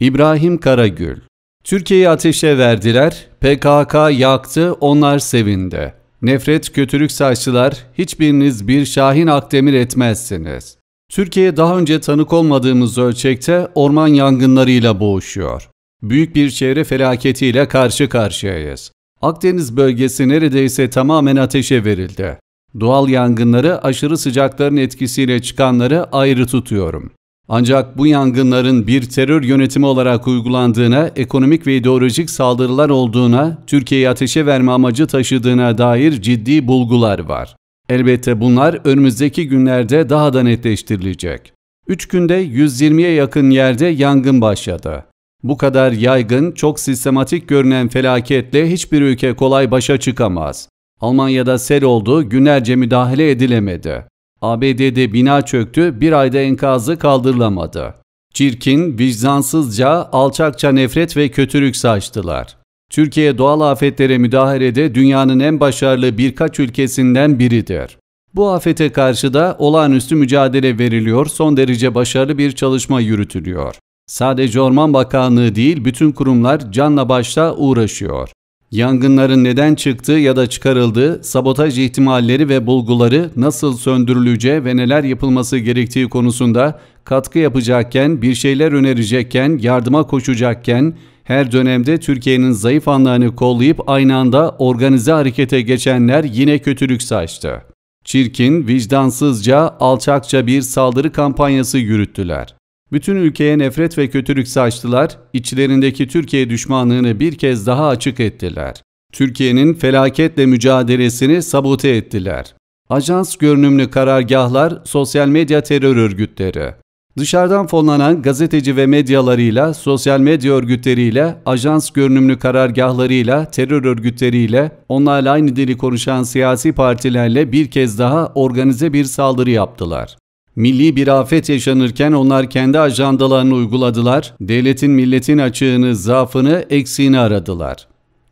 İbrahim Karagül Türkiye'yi ateşe verdiler, PKK yaktı, onlar sevindi. Nefret, kötülük saçtılar, hiçbiriniz bir Şahin Akdemir etmezsiniz. Türkiye daha önce tanık olmadığımız ölçekte orman yangınlarıyla boğuşuyor. Büyük bir çevre felaketiyle karşı karşıyayız. Akdeniz bölgesi neredeyse tamamen ateşe verildi. Doğal yangınları aşırı sıcakların etkisiyle çıkanları ayrı tutuyorum. Ancak bu yangınların bir terör yönetimi olarak uygulandığına, ekonomik ve ideolojik saldırılar olduğuna, Türkiye'yi ateşe verme amacı taşıdığına dair ciddi bulgular var. Elbette bunlar önümüzdeki günlerde daha da netleştirilecek. 3 günde 120'ye yakın yerde yangın başladı. Bu kadar yaygın, çok sistematik görünen felaketle hiçbir ülke kolay başa çıkamaz. Almanya'da sel oldu, günlerce müdahale edilemedi. ABD'de bina çöktü, bir ayda enkazı kaldırılamadı. Çirkin, vicdansızca, alçakça nefret ve kötülük saçtılar. Türkiye doğal afetlere müdahalede dünyanın en başarılı birkaç ülkesinden biridir. Bu afete karşı da olağanüstü mücadele veriliyor, son derece başarılı bir çalışma yürütülüyor. Sadece Orman Bakanlığı değil bütün kurumlar canla başla uğraşıyor. Yangınların neden çıktığı ya da çıkarıldığı, sabotaj ihtimalleri ve bulguları nasıl söndürüleceği ve neler yapılması gerektiği konusunda katkı yapacakken, bir şeyler önerecekken, yardıma koşacakken, her dönemde Türkiye'nin zayıf anlarını kollayıp aynı anda organize harekete geçenler yine kötülük saçtı. Çirkin, vicdansızca, alçakça bir saldırı kampanyası yürüttüler. Bütün ülkeye nefret ve kötülük saçtılar, içlerindeki Türkiye düşmanlığını bir kez daha açık ettiler. Türkiye'nin felaketle mücadelesini sabote ettiler. Ajans görünümlü karargahlar, sosyal medya terör örgütleri. Dışarıdan fonlanan gazeteci ve medyalarıyla, sosyal medya örgütleriyle, ajans görünümlü karargahlarıyla, terör örgütleriyle, onlarla aynı dili konuşan siyasi partilerle bir kez daha organize bir saldırı yaptılar. Milli bir afet yaşanırken onlar kendi ajandalarını uyguladılar, devletin milletin açığını, zaafını, eksiğini aradılar.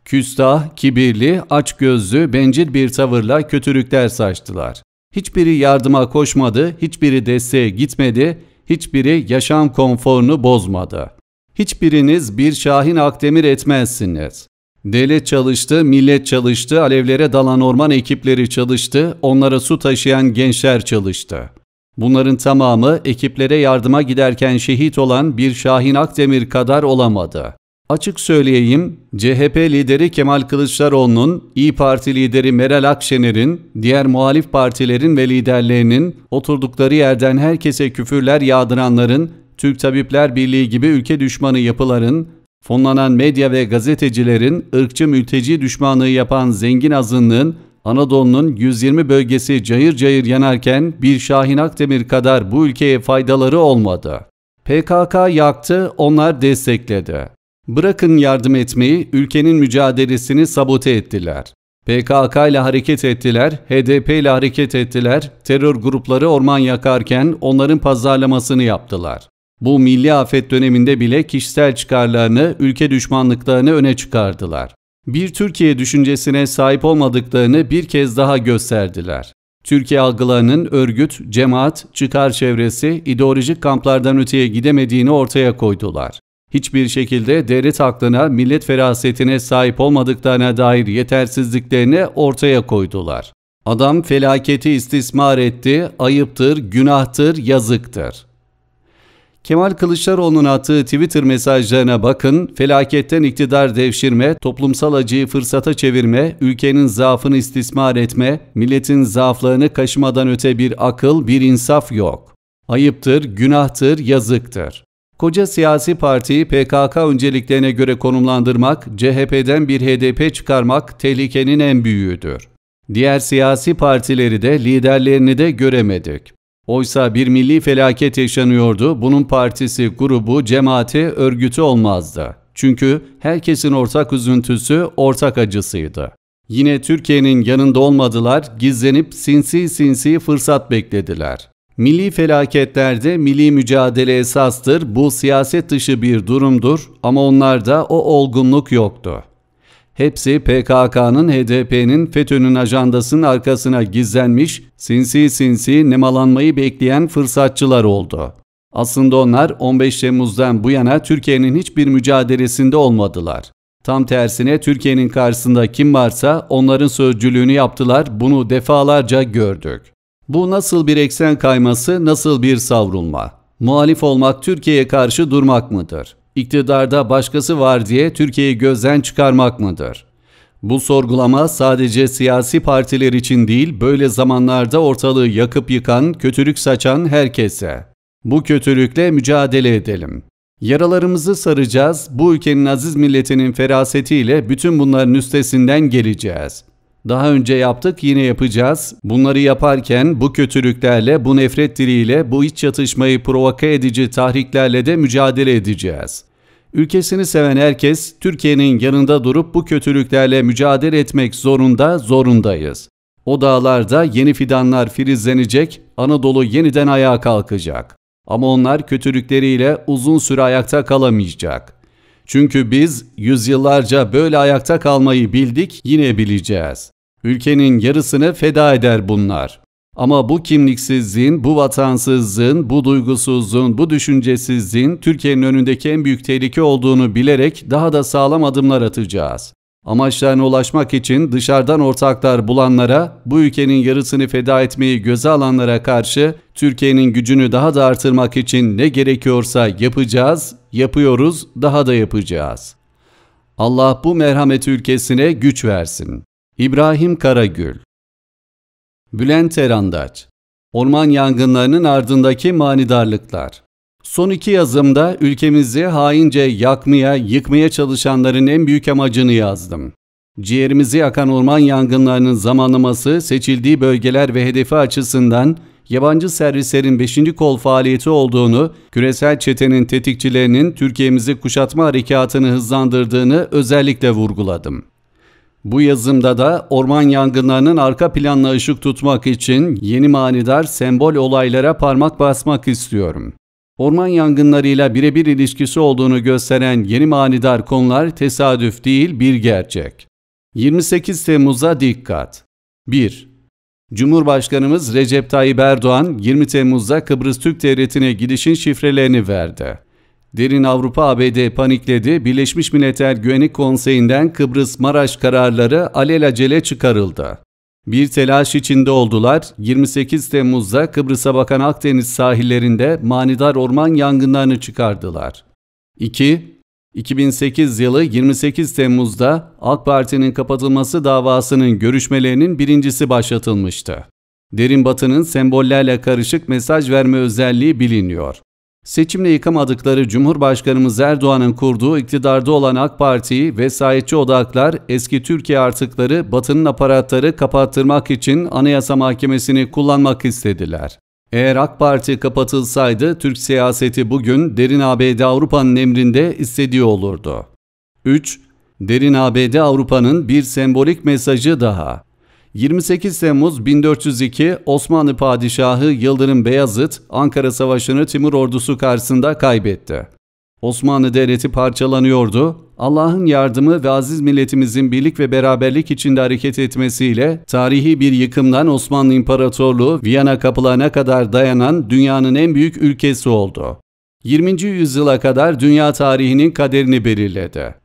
Küstah, kibirli, açgözlü, bencil bir tavırla kötülükler saçtılar. Hiçbiri yardıma koşmadı, hiçbiri desteğe gitmedi, hiçbiri yaşam konforunu bozmadı. Hiçbiriniz bir Şahin Akdemir etmezsiniz. Devlet çalıştı, millet çalıştı, alevlere dalan orman ekipleri çalıştı, onlara su taşıyan gençler çalıştı. Bunların tamamı ekiplere yardıma giderken şehit olan bir Şahin Akdemir kadar olamadı. Açık söyleyeyim, CHP lideri Kemal Kılıçdaroğlu'nun, İyi Parti lideri Meral Akşener'in, diğer muhalif partilerin ve liderlerinin oturdukları yerden herkese küfürler yağdıranların, Türk Tabipler Birliği gibi ülke düşmanı yapıların, fonlanan medya ve gazetecilerin, ırkçı mülteci düşmanlığı yapan zengin azınlığın Anadolu'nun 120 bölgesi cayır cayır yanarken bir Şahin Akdemir kadar bu ülkeye faydaları olmadı. PKK yaktı, onlar destekledi. Bırakın yardım etmeyi, ülkenin mücadelesini sabote ettiler. PKK ile hareket ettiler, HDP ile hareket ettiler, terör grupları orman yakarken onların pazarlamasını yaptılar. Bu milli afet döneminde bile kişisel çıkarlarını, ülke düşmanlıklarını öne çıkardılar bir Türkiye düşüncesine sahip olmadıklarını bir kez daha gösterdiler. Türkiye algılarının örgüt, cemaat, çıkar çevresi, ideolojik kamplardan öteye gidemediğini ortaya koydular. Hiçbir şekilde devlet aklına, millet ferasetine sahip olmadıklarına dair yetersizliklerini ortaya koydular. Adam felaketi istismar etti, ayıptır, günahtır, yazıktır. Kemal Kılıçdaroğlu'nun attığı Twitter mesajlarına bakın. Felaketten iktidar devşirme, toplumsal acıyı fırsata çevirme, ülkenin zaafını istismar etme, milletin zaaflarını kaşımadan öte bir akıl, bir insaf yok. Ayıptır, günahtır, yazıktır. Koca siyasi partiyi PKK önceliklerine göre konumlandırmak, CHP'den bir HDP çıkarmak tehlikenin en büyüğüdür. Diğer siyasi partileri de liderlerini de göremedik. Oysa bir milli felaket yaşanıyordu, bunun partisi, grubu, cemaati, örgütü olmazdı. Çünkü herkesin ortak üzüntüsü, ortak acısıydı. Yine Türkiye'nin yanında olmadılar, gizlenip sinsi sinsi fırsat beklediler. Milli felaketlerde milli mücadele esastır, bu siyaset dışı bir durumdur ama onlarda o olgunluk yoktu. Hepsi PKK'nın, HDP'nin, FETÖ'nün ajandasının arkasına gizlenmiş, sinsi sinsi nemalanmayı bekleyen fırsatçılar oldu. Aslında onlar 15 Temmuz'dan bu yana Türkiye'nin hiçbir mücadelesinde olmadılar. Tam tersine Türkiye'nin karşısında kim varsa onların sözcülüğünü yaptılar, bunu defalarca gördük. Bu nasıl bir eksen kayması, nasıl bir savrulma? Muhalif olmak Türkiye'ye karşı durmak mıdır? iktidarda başkası var diye Türkiye'yi gözden çıkarmak mıdır? Bu sorgulama sadece siyasi partiler için değil, böyle zamanlarda ortalığı yakıp yıkan, kötülük saçan herkese. Bu kötülükle mücadele edelim. Yaralarımızı saracağız, bu ülkenin aziz milletinin ferasetiyle bütün bunların üstesinden geleceğiz.'' Daha önce yaptık yine yapacağız. Bunları yaparken bu kötülüklerle, bu nefret diliyle, bu iç çatışmayı provoka edici tahriklerle de mücadele edeceğiz. Ülkesini seven herkes Türkiye'nin yanında durup bu kötülüklerle mücadele etmek zorunda, zorundayız. O dağlarda yeni fidanlar filizlenecek, Anadolu yeniden ayağa kalkacak. Ama onlar kötülükleriyle uzun süre ayakta kalamayacak. Çünkü biz yüzyıllarca böyle ayakta kalmayı bildik, yine bileceğiz. Ülkenin yarısını feda eder bunlar. Ama bu kimliksizliğin, bu vatansızlığın, bu duygusuzluğun, bu düşüncesizliğin Türkiye'nin önündeki en büyük tehlike olduğunu bilerek daha da sağlam adımlar atacağız. Amaçlarına ulaşmak için dışarıdan ortaklar bulanlara, bu ülkenin yarısını feda etmeyi göze alanlara karşı Türkiye'nin gücünü daha da artırmak için ne gerekiyorsa yapacağız, yapıyoruz, daha da yapacağız. Allah bu merhamet ülkesine güç versin. İbrahim Karagül Bülent Erandaç Orman yangınlarının ardındaki manidarlıklar Son iki yazımda ülkemizi haince yakmaya, yıkmaya çalışanların en büyük amacını yazdım. Ciğerimizi yakan orman yangınlarının zamanlaması seçildiği bölgeler ve hedefi açısından yabancı servislerin 5. kol faaliyeti olduğunu, küresel çetenin tetikçilerinin Türkiye'mizi kuşatma harekatını hızlandırdığını özellikle vurguladım. Bu yazımda da orman yangınlarının arka planına ışık tutmak için yeni manidar sembol olaylara parmak basmak istiyorum. Orman yangınlarıyla birebir ilişkisi olduğunu gösteren yeni manidar konular tesadüf değil bir gerçek. 28 Temmuz'a dikkat. 1. Cumhurbaşkanımız Recep Tayyip Erdoğan 20 Temmuz'da Kıbrıs Türk Devleti'ne gidişin şifrelerini verdi. Derin Avrupa ABD panikledi. Birleşmiş Milletler Güvenlik Konseyi'nden Kıbrıs Maraş kararları alelacele çıkarıldı. Bir telaş içinde oldular. 28 Temmuz'da Kıbrıs'a bakan Akdeniz sahillerinde manidar orman yangınlarını çıkardılar. 2. 2008 yılı 28 Temmuz'da AK Parti'nin kapatılması davasının görüşmelerinin birincisi başlatılmıştı. Derin Batı'nın sembollerle karışık mesaj verme özelliği biliniyor. Seçimle yıkamadıkları Cumhurbaşkanımız Erdoğan'ın kurduğu iktidarda olan AK Parti'yi vesayetçi odaklar eski Türkiye artıkları Batı'nın aparatları kapattırmak için Anayasa Mahkemesi'ni kullanmak istediler. Eğer AK Parti kapatılsaydı Türk siyaseti bugün derin ABD Avrupa'nın emrinde istediği olurdu. 3. Derin ABD Avrupa'nın bir sembolik mesajı daha. 28 Temmuz 1402 Osmanlı Padişahı Yıldırım Beyazıt Ankara Savaşı'nı Timur ordusu karşısında kaybetti. Osmanlı Devleti parçalanıyordu. Allah'ın yardımı ve aziz milletimizin birlik ve beraberlik içinde hareket etmesiyle tarihi bir yıkımdan Osmanlı İmparatorluğu Viyana kapılarına kadar dayanan dünyanın en büyük ülkesi oldu. 20. yüzyıla kadar dünya tarihinin kaderini belirledi.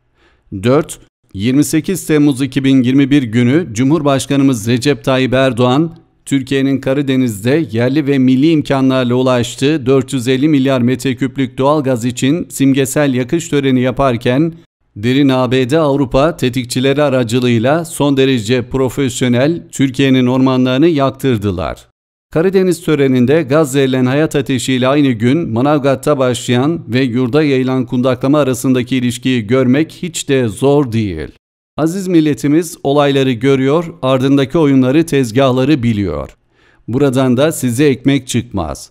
4. 28 Temmuz 2021 günü Cumhurbaşkanımız Recep Tayyip Erdoğan, Türkiye'nin Karadeniz'de yerli ve milli imkanlarla ulaştığı 450 milyar metreküplük doğal gaz için simgesel yakış töreni yaparken, Derin ABD Avrupa tetikçileri aracılığıyla son derece profesyonel Türkiye'nin ormanlarını yaktırdılar. Karadeniz töreninde Gazze'len hayat ateşiyle aynı gün Manavgat'ta başlayan ve yurda yayılan kundaklama arasındaki ilişkiyi görmek hiç de zor değil. Aziz milletimiz olayları görüyor, ardındaki oyunları, tezgahları biliyor. Buradan da size ekmek çıkmaz.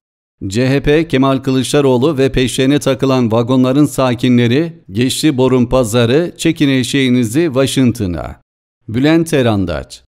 CHP, Kemal Kılıçdaroğlu ve peşlerine takılan vagonların sakinleri geçti borun pazarı, çekin eşeğinizi Washington'a. Bülent Erandaç